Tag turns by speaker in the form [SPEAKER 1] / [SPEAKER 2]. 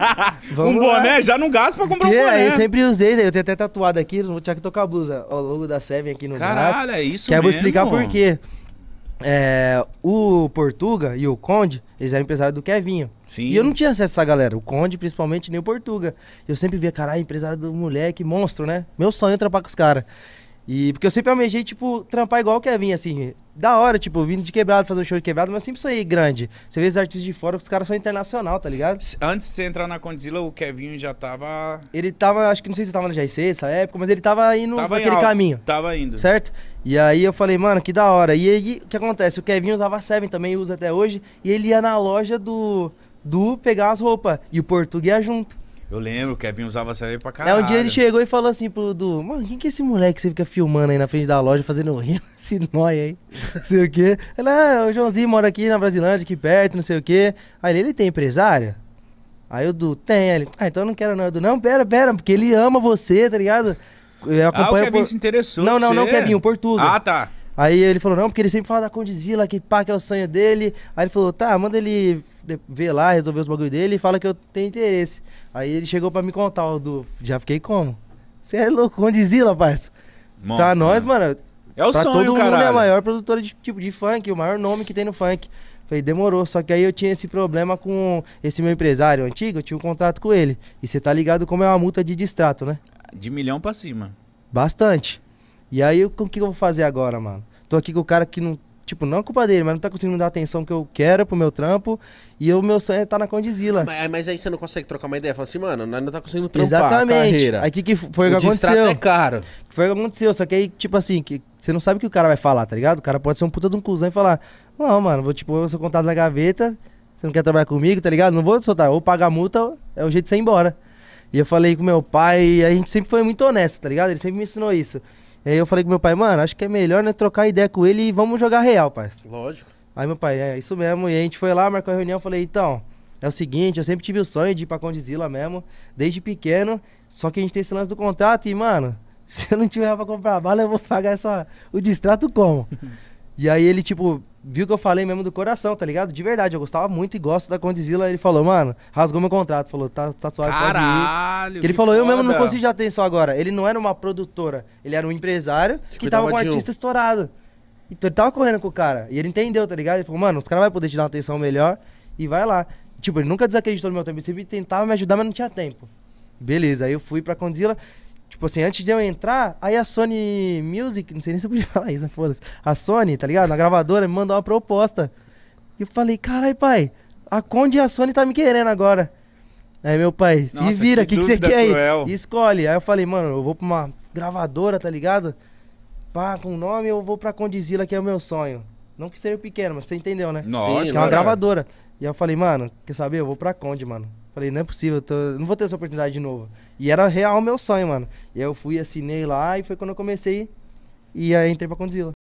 [SPEAKER 1] um boné, lá. já não gasto pra comprar um boné. Eu sempre usei, eu tenho até tatuado aqui, tinha que tocar a blusa ao longo da Seven aqui no Caralho, braço. é isso que mesmo. eu vou explicar por quê. É, o Portuga e o Conde, eles eram empresários do Kevinho. Sim. E eu não tinha acesso a essa galera, o Conde principalmente, nem o Portuga. Eu sempre via, caralho, empresário do moleque, monstro, né? Meu sonho é trampar com os caras. E porque eu sempre almejei, tipo, trampar igual o Kevin, assim. Da hora, tipo, vindo de quebrado, fazer um show de quebrado, mas sempre sonhei grande. Você vê os artistas de fora, os caras são internacional, tá ligado? Antes de você entrar na Condzilla, o Kevin já tava. Ele tava, acho que não sei se tava na GIC essa época, mas ele tava indo tava naquele em... caminho. Tava indo. Certo? E aí eu falei, mano, que da hora. E aí, o que acontece? O Kevin usava Seven também, usa até hoje, e ele ia na loja do. do pegar as roupas. E o português junto. Eu lembro, o Kevin usava essa aí pra caralho. É, um dia ele chegou e falou assim pro Du, mano, quem que é esse moleque que você fica filmando aí na frente da loja, fazendo rir, esse nóia aí, não sei o quê. Ela, ah, é o Joãozinho mora aqui na Brasilândia, aqui perto, não sei o quê. Aí ele, tem empresário? Aí o Du, tem. Ele, ah, então eu não quero não. Eu, du, não, pera, pera, porque ele ama você, tá ligado? Eu acompanho ah, o Kevin por... se interessou Não, não, você... não, Kevin o tudo. Ah, tá. Aí ele falou, não, porque ele sempre fala da Condizila, que pá, que é o sonho dele. Aí ele falou, tá, manda ele ver lá, resolver os bagulho dele e fala que eu tenho interesse. Aí ele chegou pra me contar, o do. Já fiquei como? Você é louco, onde zila, parça? Tá Nossa, pra nós, mano. mano é o pra sonho, todo né, caralho. mundo é a maior produtora de tipo de funk, o maior nome que tem no funk. Falei, demorou. Só que aí eu tinha esse problema com esse meu empresário antigo, eu tinha um contrato com ele. E você tá ligado como é uma multa de distrato, né? De milhão pra cima. Bastante. E aí, o que eu vou fazer agora, mano? Tô aqui com o cara que não Tipo, não é culpa dele, mas não tá conseguindo dar a atenção que eu quero pro meu trampo. E o meu sonho é estar tá na Condizila. Mas, mas, aí você não consegue trocar uma ideia. Fala assim, mano, nós não tá conseguindo trampar Exatamente. carreira. Aí que, que foi o que aconteceu? é caro. Foi o que aconteceu. Só que aí, tipo assim, que você não sabe o que o cara vai falar, tá ligado? O cara pode ser um puta de um cuzão e falar: Não, mano, vou, tipo, eu sou contato na gaveta. Você não quer trabalhar comigo, tá ligado? Não vou soltar. Ou pagar multa, é o jeito de você ir embora. E eu falei com meu pai, a gente sempre foi muito honesto, tá ligado? Ele sempre me ensinou isso. E aí eu falei com meu pai, mano, acho que é melhor né, trocar ideia com ele e vamos jogar real, parça. Lógico. Aí meu pai, é isso mesmo. E a gente foi lá, marcou a reunião, falei, então, é o seguinte, eu sempre tive o sonho de ir pra Condizila mesmo, desde pequeno. Só que a gente tem esse lance do contrato e, mano, se eu não tiver pra comprar bala, eu vou pagar só o distrato como? E aí ele, tipo, viu que eu falei mesmo do coração, tá ligado? De verdade, eu gostava muito e gosto da Condizila. Ele falou, mano, rasgou meu contrato. Falou, tá, tá suave, Caralho, Ele falou, foda. eu mesmo não consigo de atenção agora. Ele não era uma produtora, ele era um empresário que, que tava com um artista estourado. Então ele tava correndo com o cara. E ele entendeu, tá ligado? Ele falou, mano, os caras vão poder te dar uma atenção melhor e vai lá. Tipo, ele nunca desacreditou no meu tempo. Ele sempre tentava me ajudar, mas não tinha tempo. Beleza, aí eu fui pra Condizila. Tipo assim, antes de eu entrar, aí a Sony Music, não sei nem se eu podia falar isso, foda-se. A Sony, tá ligado? Na gravadora, me mandou uma proposta. E eu falei, carai, pai, a Conde e a Sony tá me querendo agora. Aí meu pai, se Nossa, vira, o que, que, que, você quer aí? Escolhe. Aí eu falei, mano, eu vou pra uma gravadora, tá ligado? Pá, com nome, eu vou pra Condizila, que é o meu sonho. Não que seja pequeno, mas você entendeu, né? Nossa, Sim, que é uma gravadora. E aí eu falei, mano, quer saber? Eu vou pra Conde, mano. Falei, não é possível, eu tô... não vou ter essa oportunidade de novo. E era real meu sonho, mano. E aí eu fui, assinei lá e foi quando eu comecei e aí entrei pra Condzilla.